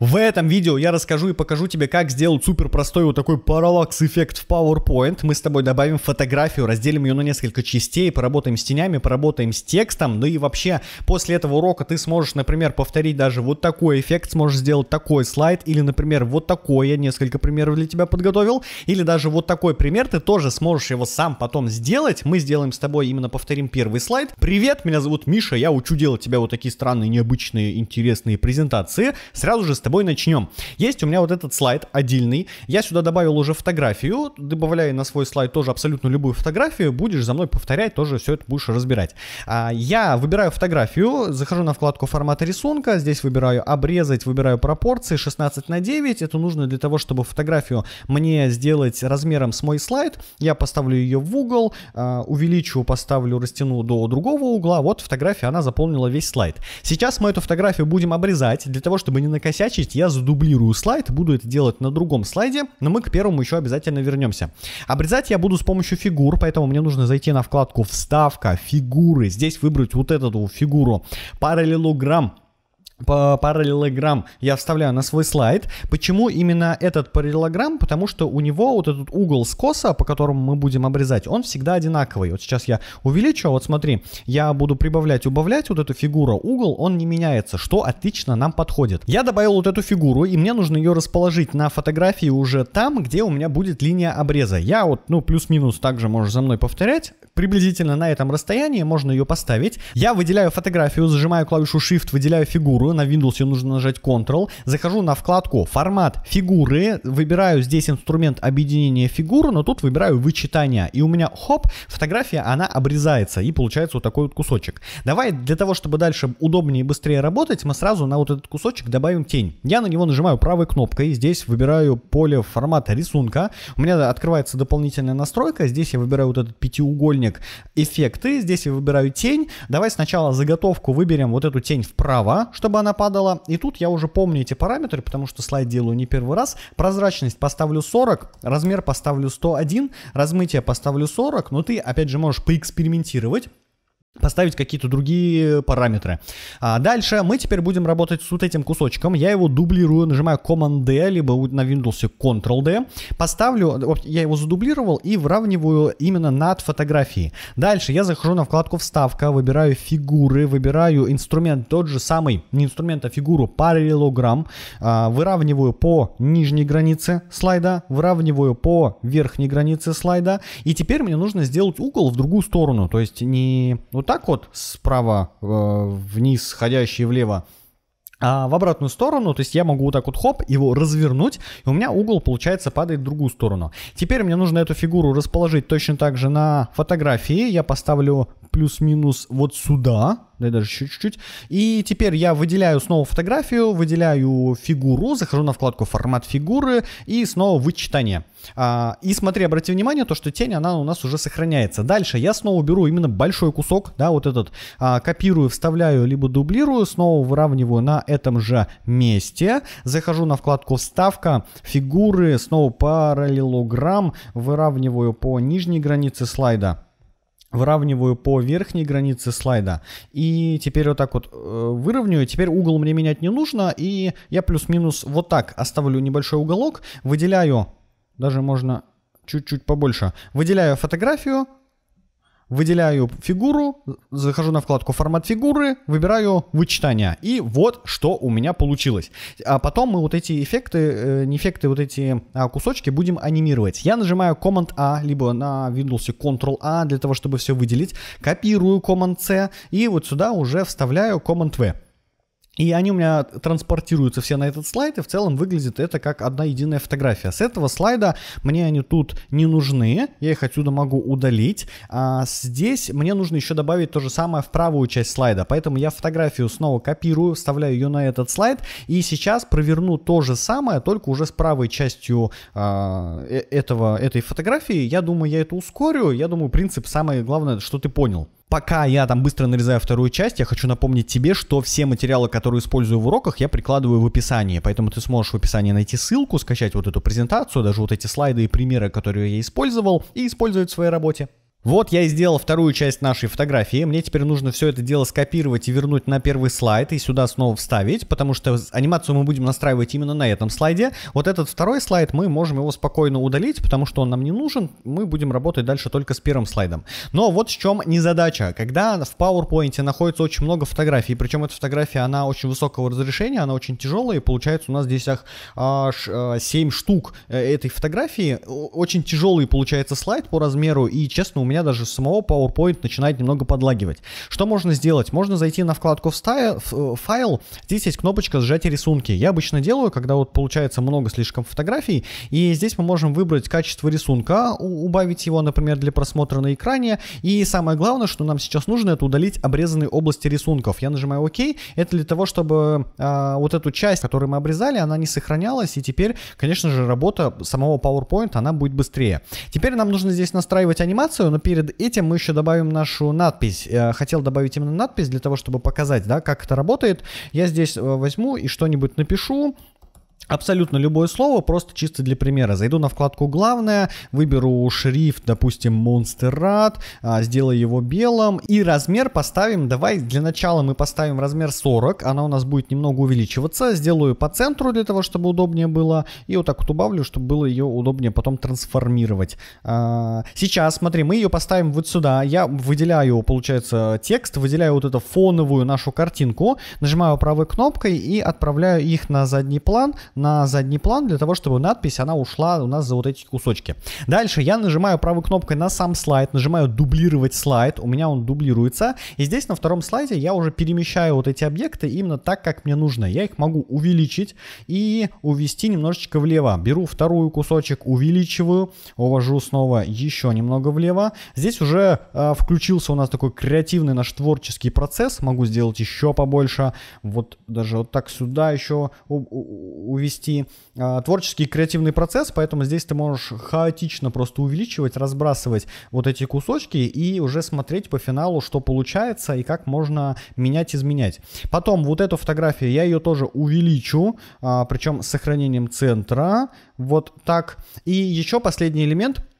В этом видео я расскажу и покажу тебе, как сделать супер простой вот такой параллакс эффект в PowerPoint. Мы с тобой добавим фотографию, разделим ее на несколько частей, поработаем с тенями, поработаем с текстом. Ну и вообще, после этого урока ты сможешь, например, повторить даже вот такой эффект, сможешь сделать такой слайд, или, например, вот такой, я несколько примеров для тебя подготовил, или даже вот такой пример, ты тоже сможешь его сам потом сделать. Мы сделаем с тобой, именно повторим первый слайд. Привет, меня зовут Миша, я учу делать тебя вот такие странные, необычные, интересные презентации. Сразу же тобой начнем. Есть у меня вот этот слайд отдельный. Я сюда добавил уже фотографию. Добавляй на свой слайд тоже абсолютно любую фотографию. Будешь за мной повторять, тоже все это будешь разбирать. А, я выбираю фотографию, захожу на вкладку формата рисунка. Здесь выбираю обрезать, выбираю пропорции 16 на 9. Это нужно для того, чтобы фотографию мне сделать размером с мой слайд. Я поставлю ее в угол, а, увеличу, поставлю, растяну до другого угла. Вот фотография, она заполнила весь слайд. Сейчас мы эту фотографию будем обрезать для того, чтобы не накосячить значит я задублирую слайд, буду это делать на другом слайде, но мы к первому еще обязательно вернемся. Обрезать я буду с помощью фигур, поэтому мне нужно зайти на вкладку «Вставка», «Фигуры», здесь выбрать вот эту фигуру, параллелограмм, по параллелограмм я вставляю на свой слайд. Почему именно этот параллелограмм? Потому что у него вот этот угол скоса, по которому мы будем обрезать, он всегда одинаковый. Вот сейчас я увеличу, а вот смотри, я буду прибавлять, убавлять вот эту фигуру, угол, он не меняется, что отлично нам подходит. Я добавил вот эту фигуру, и мне нужно ее расположить на фотографии уже там, где у меня будет линия обреза. Я вот, ну, плюс-минус также можешь за мной повторять. Приблизительно на этом расстоянии можно ее поставить. Я выделяю фотографию, зажимаю клавишу Shift, выделяю фигуру, на Windows ее нужно нажать Ctrl, захожу на вкладку «Формат фигуры», выбираю здесь инструмент объединения фигур, но тут выбираю вычитание, и у меня, хоп, фотография, она обрезается, и получается вот такой вот кусочек. Давай для того, чтобы дальше удобнее и быстрее работать, мы сразу на вот этот кусочек добавим тень. Я на него нажимаю правой кнопкой, здесь выбираю поле формата рисунка, у меня открывается дополнительная настройка, здесь я выбираю вот этот пятиугольник эффекты, здесь я выбираю тень, давай сначала заготовку выберем вот эту тень вправо, чтобы чтобы она падала. И тут я уже помню эти параметры, потому что слайд делаю не первый раз. Прозрачность поставлю 40, размер поставлю 101, размытие поставлю 40. Но ты, опять же, можешь поэкспериментировать поставить какие-то другие параметры. А дальше мы теперь будем работать с вот этим кусочком. Я его дублирую, нажимаю Command-D, либо на Windows Ctrl-D. Поставлю, э, я его задублировал и выравниваю именно над фотографией. Дальше я захожу на вкладку «Вставка», выбираю фигуры, выбираю инструмент тот же самый, не инструмент, а фигуру параллелограмм. А, выравниваю по нижней границе слайда, выравниваю по верхней границе слайда. И теперь мне нужно сделать угол в другую сторону, то есть не вот вот так вот, справа э, вниз, ходящий влево, а в обратную сторону, то есть я могу вот так вот хоп, его развернуть, и у меня угол, получается, падает в другую сторону. Теперь мне нужно эту фигуру расположить точно так же на фотографии. Я поставлю плюс-минус вот сюда, да даже чуть-чуть. И теперь я выделяю снова фотографию, выделяю фигуру, захожу на вкладку «Формат фигуры» и снова «Вычитание». А, и смотри, обрати внимание, то, что тень, она у нас уже сохраняется. Дальше я снова беру именно большой кусок, да, вот этот, а, копирую, вставляю, либо дублирую, снова выравниваю на этом же месте. Захожу на вкладку «Вставка», «Фигуры», снова «Параллелограмм», выравниваю по нижней границе слайда выравниваю по верхней границе слайда. И теперь вот так вот э, выровняю. Теперь угол мне менять не нужно. И я плюс-минус вот так оставлю небольшой уголок. Выделяю, даже можно чуть-чуть побольше. Выделяю фотографию, выделяю фигуру, захожу на вкладку «Формат фигуры», выбираю «Вычитание». И вот что у меня получилось. А потом мы вот эти эффекты, э, не эффекты, вот эти а, кусочки будем анимировать. Я нажимаю Command-A, либо на Windows Ctrl-A для того, чтобы все выделить. Копирую Command-C и вот сюда уже вставляю Command-V. И они у меня транспортируются все на этот слайд, и в целом выглядит это как одна единая фотография. С этого слайда мне они тут не нужны, я их отсюда могу удалить. А здесь мне нужно еще добавить то же самое в правую часть слайда, поэтому я фотографию снова копирую, вставляю ее на этот слайд, и сейчас проверну то же самое, только уже с правой частью а, э, этого, этой фотографии. Я думаю, я это ускорю, я думаю, принцип самое главное, что ты понял пока я там быстро нарезаю вторую часть, я хочу напомнить тебе, что все материалы, которые использую в уроках, я прикладываю в описании. Поэтому ты сможешь в описании найти ссылку, скачать вот эту презентацию, даже вот эти слайды и примеры, которые я использовал, и использовать в своей работе. Вот я и сделал вторую часть нашей фотографии. Мне теперь нужно все это дело скопировать и вернуть на первый слайд и сюда снова вставить, потому что анимацию мы будем настраивать именно на этом слайде. Вот этот второй слайд мы можем его спокойно удалить, потому что он нам не нужен. Мы будем работать дальше только с первым слайдом. Но вот в чем незадача. Когда в PowerPoint находится очень много фотографий, причем эта фотография, она очень высокого разрешения, она очень тяжелая, и получается у нас здесь аж 7 а, э, штук э, этой фотографии. Очень тяжелый получается слайд по размеру, и честно, у меня меня даже самого PowerPoint начинает немного подлагивать. Что можно сделать? Можно зайти на вкладку в э, файл, здесь есть кнопочка сжатия рисунки. Я обычно делаю, когда вот получается много слишком фотографий, и здесь мы можем выбрать качество рисунка, убавить его, например, для просмотра на экране, и самое главное, что нам сейчас нужно, это удалить обрезанные области рисунков. Я нажимаю ОК, это для того, чтобы э, вот эту часть, которую мы обрезали, она не сохранялась, и теперь, конечно же, работа самого PowerPoint, она будет быстрее. Теперь нам нужно здесь настраивать анимацию, перед этим мы еще добавим нашу надпись. Я э, хотел добавить именно надпись для того, чтобы показать, да, как это работает. Я здесь э, возьму и что-нибудь напишу, Абсолютно любое слово, просто чисто для примера. Зайду на вкладку «Главное», выберу шрифт, допустим, Monsterrat, а, сделаю его белым и размер поставим, давай для начала мы поставим размер 40, она у нас будет немного увеличиваться, сделаю по центру для того, чтобы удобнее было, и вот так вот убавлю, чтобы было ее удобнее потом трансформировать. А, сейчас, смотри, мы ее поставим вот сюда, я выделяю, получается, текст, выделяю вот эту фоновую нашу картинку, нажимаю правой кнопкой и отправляю их на задний план, на задний план для того, чтобы надпись, она ушла у нас за вот эти кусочки. Дальше я нажимаю правой кнопкой на сам слайд, нажимаю дублировать слайд, у меня он дублируется. И здесь на втором слайде я уже перемещаю вот эти объекты именно так, как мне нужно. Я их могу увеличить и увести немножечко влево. Беру вторую кусочек, увеличиваю, увожу снова еще немного влево. Здесь уже э, включился у нас такой креативный наш творческий процесс. Могу сделать еще побольше. Вот даже вот так сюда еще увеличить вести э, творческий креативный процесс, поэтому здесь ты можешь хаотично просто увеличивать, разбрасывать вот эти кусочки и уже смотреть по финалу, что получается и как можно менять, изменять. Потом вот эту фотографию я ее тоже увеличу, э, причем с сохранением центра, вот так. И еще последний элемент —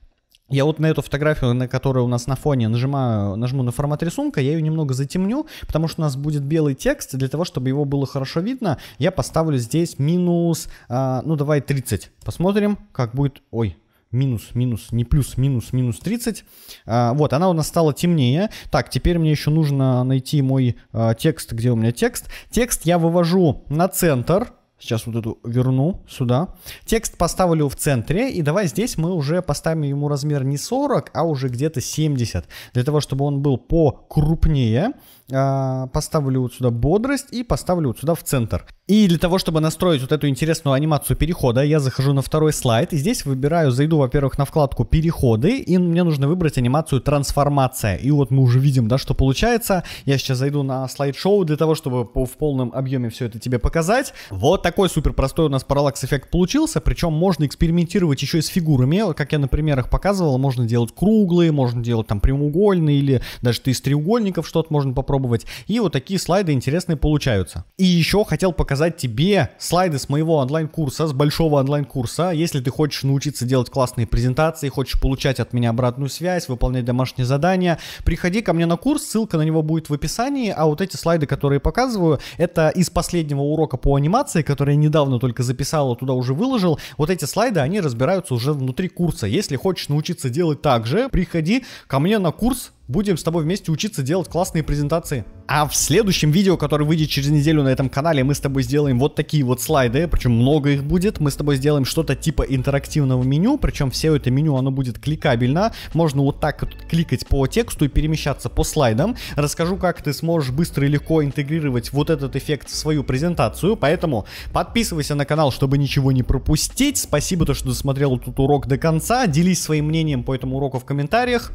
я вот на эту фотографию, на которую у нас на фоне нажимаю, нажму на формат рисунка, я ее немного затемню, потому что у нас будет белый текст, для того, чтобы его было хорошо видно, я поставлю здесь минус, э, ну давай 30. Посмотрим, как будет, ой, минус, минус, не плюс, минус, минус 30. А, вот, она у нас стала темнее. Так, теперь мне еще нужно найти мой а, текст, где у меня текст. Текст я вывожу на центр, Сейчас вот эту верну сюда. Текст поставлю в центре. И давай здесь мы уже поставим ему размер не 40, а уже где-то 70. Для того, чтобы он был покрупнее, а, поставлю вот сюда бодрость и поставлю вот сюда в центр. И для того, чтобы настроить вот эту интересную анимацию перехода, я захожу на второй слайд. И здесь выбираю, зайду, во-первых, на вкладку «Переходы». И мне нужно выбрать анимацию «Трансформация». И вот мы уже видим, да, что получается. Я сейчас зайду на слайд-шоу для того, чтобы в полном объеме все это тебе показать. Вот такой супер простой у нас параллакс-эффект получился. Причем можно экспериментировать еще и с фигурами. Как я на примерах показывал, можно делать круглые, можно делать там прямоугольные или даже из треугольников что-то можно попробовать. И вот такие слайды интересные получаются. И еще хотел показать показать тебе слайды с моего онлайн-курса, с большого онлайн-курса. Если ты хочешь научиться делать классные презентации, хочешь получать от меня обратную связь, выполнять домашние задания, приходи ко мне на курс, ссылка на него будет в описании. А вот эти слайды, которые показываю, это из последнего урока по анимации, который я недавно только записал и а туда уже выложил. Вот эти слайды, они разбираются уже внутри курса. Если хочешь научиться делать так же, приходи ко мне на курс, будем с тобой вместе учиться делать классные презентации. А в следующем видео, которое выйдет через неделю на этом канале, мы с тобой сделаем вот такие вот слайды, причем много их будет. Мы с тобой сделаем что-то типа интерактивного меню, причем все это меню, оно будет кликабельно. Можно вот так вот кликать по тексту и перемещаться по слайдам. Расскажу, как ты сможешь быстро и легко интегрировать вот этот эффект в свою презентацию, поэтому подписывайся на канал, чтобы ничего не пропустить. Спасибо, то, что досмотрел этот урок до конца. Делись своим мнением по этому уроку в комментариях.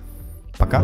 Пока.